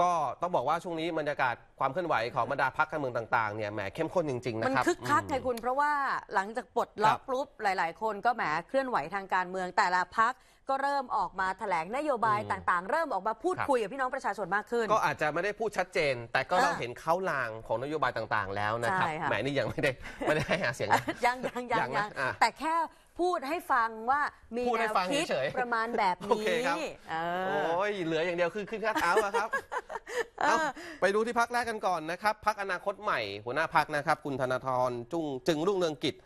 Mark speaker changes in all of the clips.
Speaker 1: ก็ต้องบอกว่า ช่วงนี้บรรยากาศความเคลื่อนไหวของบรรดาพรรคการเมืองต่างๆเนี่ยแหมเข้มข้นจริงๆนะครับมันคึกคักไงค
Speaker 2: ุณเพราะว่าหลังจากปลดล็อกปุ๊บหลายๆคน ก็แหมเคลื่อนไหวทางการเมือง แต่ละพักก็เริ่มออกมาแถลงนโยบายต่างๆ เริ่มออกมาพูดคคุยกับพี่น้องประชาชนมาก
Speaker 1: ขึ้น ก็อาจจะไม่ได้พูดชัดเจน แต่ก็เราเห็นเข้าลางของนโยบายต่างๆแล้วนะครับแหมนี่ยังไม่ได้ไม่ได้ให้าเสียง
Speaker 2: ยังยังยังยังแต่แค่พูดให้ฟังว่ามีแนวคิดประมาณแบบนี้เคครับ
Speaker 1: โอ้ยเหลืออย่างเดียวคือขึ้นค่าเท้าวครับไปดูที่พักแรกกันก่อนนะครับพักอนาคตใหม่หัวหน้าพักนะครับคุณธนาธรจุ้งจึงรุ่งเรืองกิจ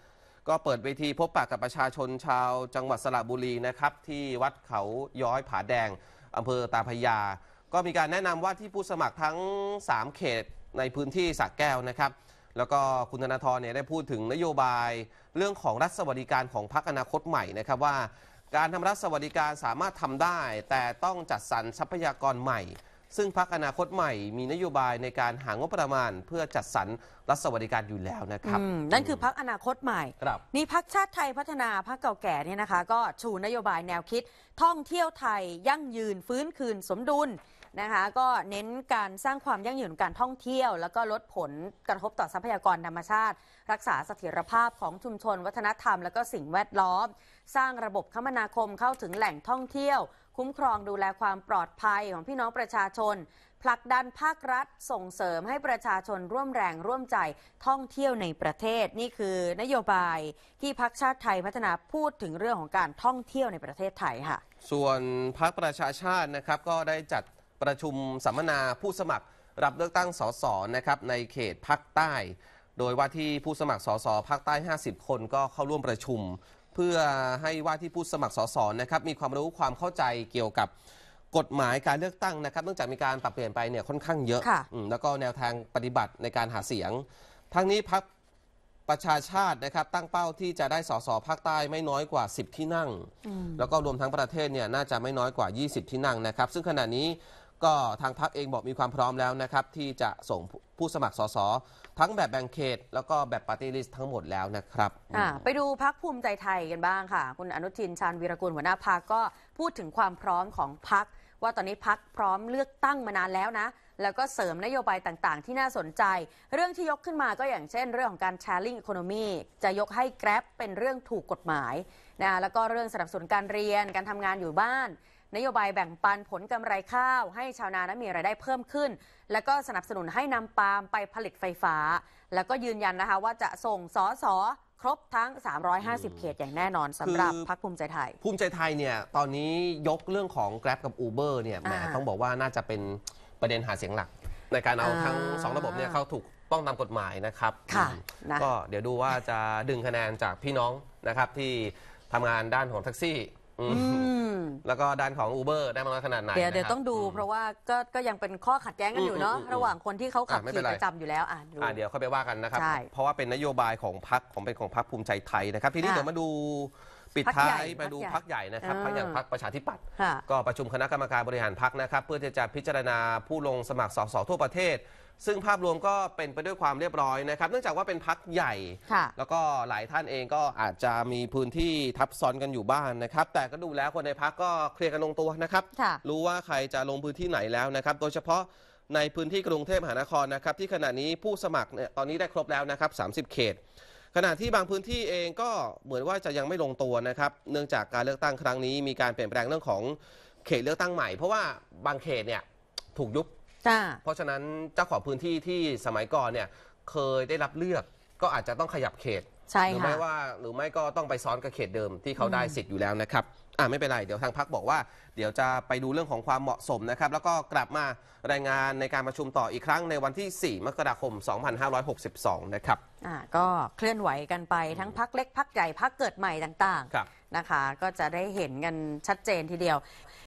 Speaker 1: ก็เปิดเวทีพบปะกับประชาชนชาว จังหวัดสระบุรีนะครับ ที่วัดเขาย้อยผาแดง อำเภอตาพยา ก็มีการแนะนำว่าที่ผู้สมัครทั้ง3เขตในพื้นที่สระแก้วนะครับแล้วก็คุณธนาธรเนี่ยได้พูดถึงนโยบายเรื่องของรัฐสวัสดิการของพรรคอนาคตใหม่นะครับว่า การทำรัฐสวัสดิการสามารถทำได้ แต่ต้องจัดสรรทรัพยากรใหม่ ซึ่งพรรคอนาคตใหม่มีนโยบายในการหางบประมาณ เพื่อจัดสรรรัฐสวัสดิการอยู่แล้วนะครับนั่นคือพักอนาคตใหม่ครับ
Speaker 2: นี่พักชาติไทยพัฒนาพักเก่าแก่เนี่ยนะคะก็ชูนโยบายแนวคิด ท่องเที่ยวไทย ยั่งยืน ฟื้นคืนสมดุลนะคะก็เน้นการสร้างความยั่งยืนการท่องเที่ยว แล้วก็ลดผลกระทบต่อทรัพยากรธรรมชาติ รักษาเสถียรภาพของชุมชนวัฒนธรรมและก็สิ่งแวดล้อมสร้างระบบคมนาคมเข้าถึงแหล่งท่องเที่ยว คุ้มครองดูแลความปลอดภัยของพี่น้องประชาชนผลักดันภาครัฐส่งเสริมให้ประชาชนร่วมแรงร่วมใจท่องเที่ยวในประเทศ นี่คือนโยบายที่พักชาติไทยพัฒนาพูดถึงเรื่องของการท่องเที่ย
Speaker 1: วในประเทศไทยค่ะ ส่วนพักประชาชาตินะครับ ก็ได้จัดประชุมสัมมนาผู้สมัครรับเลือกตั้งสสนะครับในเขตภาคใต้ โดยว่าที่ผู้สมัครสสภาคใต้ 50 คนก็เข้าร่วมประชุมเพื่อให้ว่าที่ผู้สมัครสสนะครับมีความรู้ความเข้าใจเกี่ยวกับกฎหมายการเลือกตั้งนะครับเนื่องจากมีการปรับเปลี่ยนไปเนี่ยค่อนข้างเยอะะแล้วก็แนวทางปฏิบัติในการหาเสียง ทั้งนี้พักประชาชาตินะครับตั้งเป้าที่จะได้สสภาคใต้ไม่น้อยกว่า 10 ที่นั่ง แล้วก็รวมทั้งประเทศเนี่ยน่าจะไม่น้อยกว่า 20 ที่นั่งนะครับ ซึ่งขณะนี้ก็ทางพักเองบอกมีความพร้อมแล้วนะครับ ที่จะส่งผู้สมัครสสทั้งแบบแบ่งเขต แล้วก็แบบปาร์ตี้ลิสต์ทั้งหมดแล้วนะครับ
Speaker 2: ไปดูพักภูมิใจไทยกันบ้างค่ะ คุณอนุทินชาญวีรกุลหัวหน้าพักก็พูดถึงความพร้อมของพักว่าตอนนี้พักพร้อมเลือกตั้งมานานแล้วนะ แล้วก็เสริมนโยบายต่างๆ ที่น่าสนใจ เรื่องที่ยกขึ้นมาก็อย่างเช่น เรื่องของการแชร์ลิงอีโคโนมีจะยกให้แกร็บเป็นเรื่องถูกกฎหมายนะแล้วก็เรื่องสนับสนุนการเรียนการทำงานอยู่บ้านนโยบายแบ่งปันผลกำไรข้าวให้ชาวนานั้นมีรายได้เพิ่มขึ้น และก็สนับสนุนให้นำปาล์มไปผลิตไฟฟ้า แล้วก็ยืนยันนะคะว่าจะส่งสอสอครบทั้ง 350 เขตอย่างแน่นอนสำหรับพรรคภูมิใจไทย
Speaker 1: ภูมิใจไทยเนี่ยตอนนี้ยกเรื่องของ Grab กับ Uber เนี่ยแหมต้องบอกว่าน่าจะเป็นประเด็นหาเสียงหลัก ในการเอาทั้ง2สองระบบเนี่ยเข้าถูกต้องตามกฎหมายนะครับค่ะก็เดี๋ยวดูว่าจะดึงคะแนนจากพี่น้องนะครับที่ทำงานด้านของแท็กซี่แล้วก็ด้านของ Uber ได้มาขนาดไหนเดี๋ยวเดี๋ยวต้อง
Speaker 2: ดู เพราะว่าก็ก็ยังเป็นข้อขัดแย้งกันอยู่เนาะระหว่างคนที่เขาขับ่ขี่นประจำอยู่แล้วอ่ดูาเดี๋ย
Speaker 1: วค่อยไปว่ากันนะครับเพราะว่าเป็นนโยบายของพรรคของเป็นของพรรคภูมิใจไทยนะครับทีนี้เดี๋ยวมาดูปิดท้ายไปดูพักใหญ่นะครับพักอย่างพักประชาธิปัตย์ก็ประชุมคณะกรรมการบริหารพักนะครับ เพื่อจะพิจารณาผู้ลงสมัครสสทั่วประเทศ ซึ่งภาพรวมก็เป็นไปด้วยความเรียบร้อยนะครับเนื่องจากว่าเป็นพักใหญ่ แล้วก็หลายท่านเองก็อาจจะมีพื้นที่ทับซ้อนกันอยู่บ้างนนะครับ แต่ก็ดูแล้วคนในพักก็เคลียร์กันลงตัวนะครับรู้ว่าใครจะลงพื้นที่ไหนแล้วนะครับ โดยเฉพาะในพื้นที่กรุงเทพมหานครนะครับที่ขณะนี้ผู้สมัครเนี่ยตอนนี้ได้ครบแล้วนะครับ 30 เขตขณะที่บางพื้นที่เองก็เหมือนว่าจะยังไม่ลงตัวนะครับ เนื่องจากการเลือกตั้งครั้งนี้มีการเปลี่ยนแปลงเรื่องของเขตเลือกตั้งใหม่ เพราะว่าบางเขตเนี่ยถูกยุบเพราะฉะนั้นเจ้าของพื้นที่ที่สมัยก่อนเนี่ยเคยได้รับเลือก ก็อาจจะต้องขยับเขตหรือไม่ว่าหรือไม่ก็ต้องไปซ้อนกับเขตเดิมที่เขาได้สิทธิ์อยู่แล้วนะครับอ่าไม่เป็นไร เดี๋ยวทางพักบอกว่าเดี๋ยวจะไปดูเรื่องของความเหมาะสมนะครับ แล้วก็กลับมารายงานในการประชุมต่ออีกครั้งในวันที่ 4มกราคม2562 นะครับ
Speaker 2: อ่าก็เคลื่อนไหวกันไปทั้งพักเล็ก พักใหญ่พักเกิดใหม่ต่างๆนะคะ ก็จะได้เห็นกันชัดเจนทีเดียว